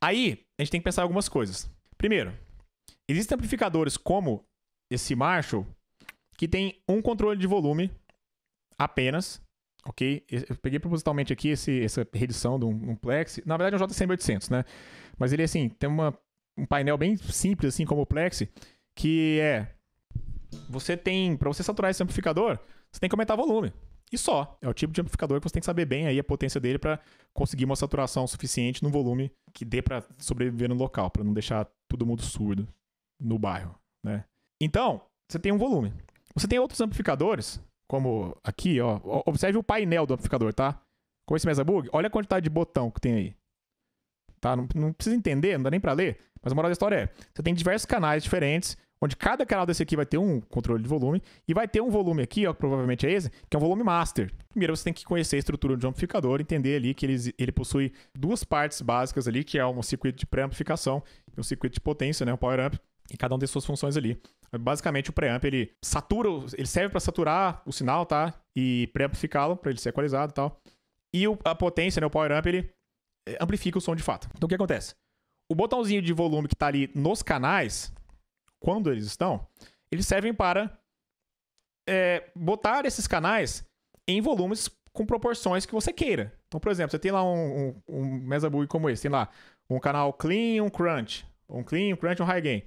Aí, a gente tem que pensar em algumas coisas. Primeiro, existem amplificadores como esse Marshall que tem um controle de volume apenas, ok? Eu peguei propositalmente aqui esse, essa redução de um, um Plex. Na verdade é um JCM800, né? Mas ele, assim, tem uma, um painel bem simples, assim, como o Plex, que é... Você tem... Para você saturar esse amplificador, você tem que aumentar o volume. E só. É o tipo de amplificador que você tem que saber bem aí a potência dele para conseguir uma saturação suficiente no volume que dê para sobreviver no local, para não deixar todo mundo surdo no bairro, né? Então, você tem um volume. Você tem outros amplificadores, como aqui, ó. Observe o painel do amplificador, tá? Com esse mesa bug, olha a quantidade de botão que tem aí. Tá? Não, não precisa entender, não dá nem para ler, mas a moral da história é, você tem diversos canais diferentes onde cada canal desse aqui vai ter um controle de volume e vai ter um volume aqui, ó, que provavelmente é esse, que é um volume master. Primeiro você tem que conhecer a estrutura de um amplificador, entender ali que ele, ele possui duas partes básicas ali, que é um circuito de pré-amplificação e um circuito de potência, né, um power amp, e cada um tem suas funções ali. Basicamente o preamp ele satura, ele serve para saturar o sinal, tá? E pré-amplificá-lo para ele ser equalizado e tal. E a potência, né, o power amp, ele eh, amplifica o som de fato. Então o que acontece? O botãozinho de volume que está ali nos canais, quando eles estão, eles servem para é, botar esses canais em volumes com proporções que você queira. Então, por exemplo, você tem lá um, um, um mesa bug como esse, tem lá um canal clean, um crunch, um clean, um crunch, um high gain.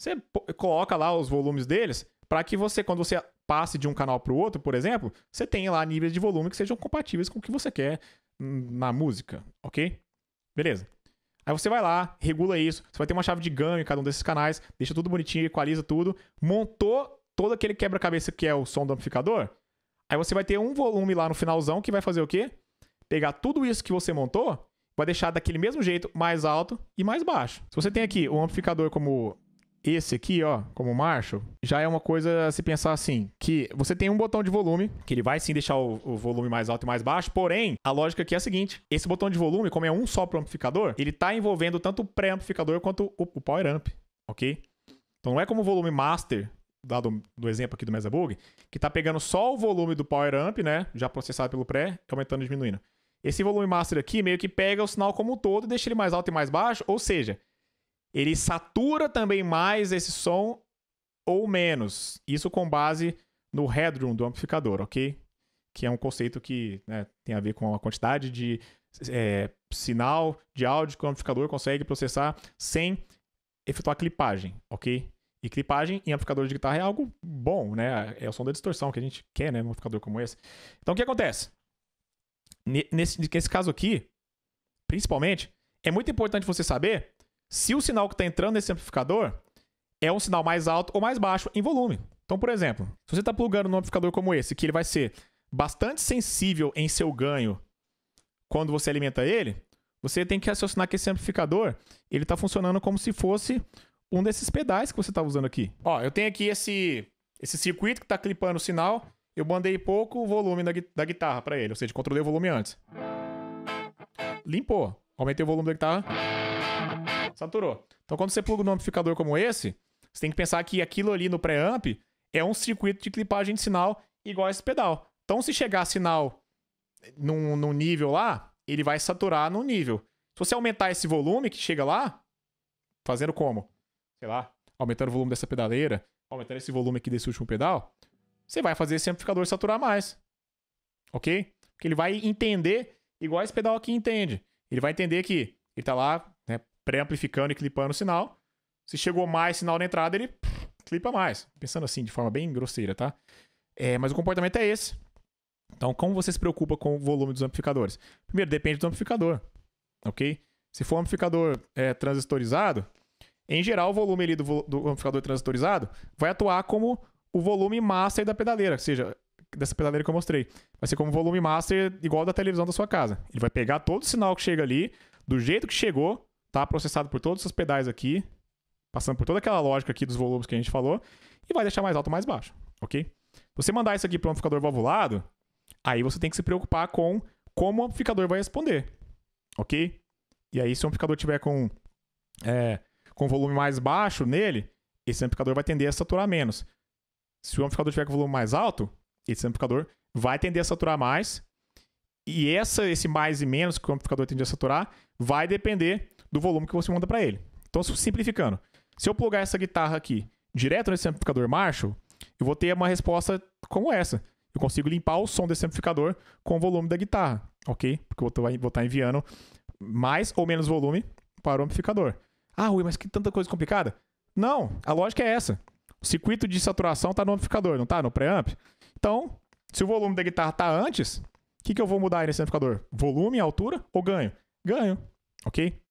Você coloca lá os volumes deles para que você, quando você passe de um canal para o outro, por exemplo, você tenha lá níveis de volume que sejam compatíveis com o que você quer hum, na música, ok? Beleza. Aí você vai lá, regula isso, você vai ter uma chave de ganho em cada um desses canais, deixa tudo bonitinho, equaliza tudo, montou todo aquele quebra-cabeça que é o som do amplificador. Aí você vai ter um volume lá no finalzão que vai fazer o quê? Pegar tudo isso que você montou, vai deixar daquele mesmo jeito mais alto e mais baixo. Se você tem aqui um amplificador como esse aqui, ó, como Marshall, já é uma coisa a se pensar assim, que você tem um botão de volume, que ele vai sim deixar o, o, volume mais alto e mais baixo, porém, a lógica aqui é a seguinte, esse botão de volume, como é um só pro amplificador, ele tá envolvendo tanto o pré-amplificador quanto o, o power amp, ok? Então não é como o volume master, dado do exemplo aqui do Mesabug, que tá pegando só o volume do power amp, né, já processado pelo pré, aumentando e diminuindo. Esse volume master aqui meio que pega o sinal como um todo e deixa ele mais alto e mais baixo, ou seja, ele satura também mais esse som ou menos. Isso com base no headroom do amplificador, ok? Que é um conceito que né, tem a ver com a quantidade de é, sinal de áudio que o amplificador consegue processar sem efetuar clipagem, ok? E clipagem em amplificador de guitarra é algo bom, né? É o som da distorção que a gente quer, né? Um amplificador como esse. Então, o que acontece? Nesse, nesse caso aqui, principalmente, é muito importante você saber se o sinal que está entrando nesse amplificador é um sinal mais alto ou mais baixo em volume. Então, por exemplo, se você está plugando num amplificador como esse, que ele vai ser bastante sensível em seu ganho quando você alimenta ele, você tem que raciocinar que esse amplificador ele está funcionando como se fosse um desses pedais que você está usando aqui. Ó, eu tenho aqui esse, esse circuito que está clipando o sinal. Eu mandei pouco volume da, da guitarra para ele, ou seja, controlei o volume antes. Limpou. Aumentei o volume da guitarra saturou. Então quando você pluga um amplificador como esse, você tem que pensar que aquilo ali no preamp é um circuito de clipagem de sinal igual a esse pedal. Então se chegar sinal num, num nível lá, ele vai saturar no nível. Se você aumentar esse volume que chega lá, fazendo como? Sei lá, aumentando o volume dessa pedaleira, aumentando esse volume aqui desse último pedal, você vai fazer esse amplificador saturar mais. Ok? Porque ele vai entender, igual esse pedal aqui entende. Ele vai entender que ele tá lá pré-amplificando e clipando o sinal. Se chegou mais sinal na entrada, ele clipa mais. Pensando assim, de forma bem grosseira, tá? É, mas o comportamento é esse. Então, como você se preocupa com o volume dos amplificadores? Primeiro, depende do amplificador, ok? Se for um amplificador é, transistorizado, em geral, o volume ali do, do amplificador transistorizado vai atuar como o volume master da pedaleira, ou seja, dessa pedaleira que eu mostrei. Vai ser como o volume master igual da televisão da sua casa. Ele vai pegar todo o sinal que chega ali, do jeito que chegou, tá processado por todos esses pedais aqui, passando por toda aquela lógica aqui dos volumes que a gente falou, e vai deixar mais alto ou mais baixo, ok? Se você mandar isso aqui para um amplificador valvulado, aí você tem que se preocupar com como o amplificador vai responder, ok? E aí, se o amplificador tiver com, é, com volume mais baixo nele, esse amplificador vai tender a saturar menos. Se o amplificador tiver com volume mais alto, esse amplificador vai tender a saturar mais e essa, esse mais e menos que o amplificador tende a saturar vai depender do volume que você manda para ele. Então, simplificando, se eu plugar essa guitarra aqui direto nesse amplificador Marshall, eu vou ter uma resposta como essa. Eu consigo limpar o som desse amplificador com o volume da guitarra, ok? Porque eu vou estar enviando mais ou menos volume para o amplificador. Ah, Rui, mas que tanta coisa complicada? Não, a lógica é essa. O circuito de saturação está no amplificador, não está no preamp? Então, se o volume da guitarra está antes, que, que eu vou mudar aí nesse amplificador? Volume, altura ou ganho? Ganho, ok?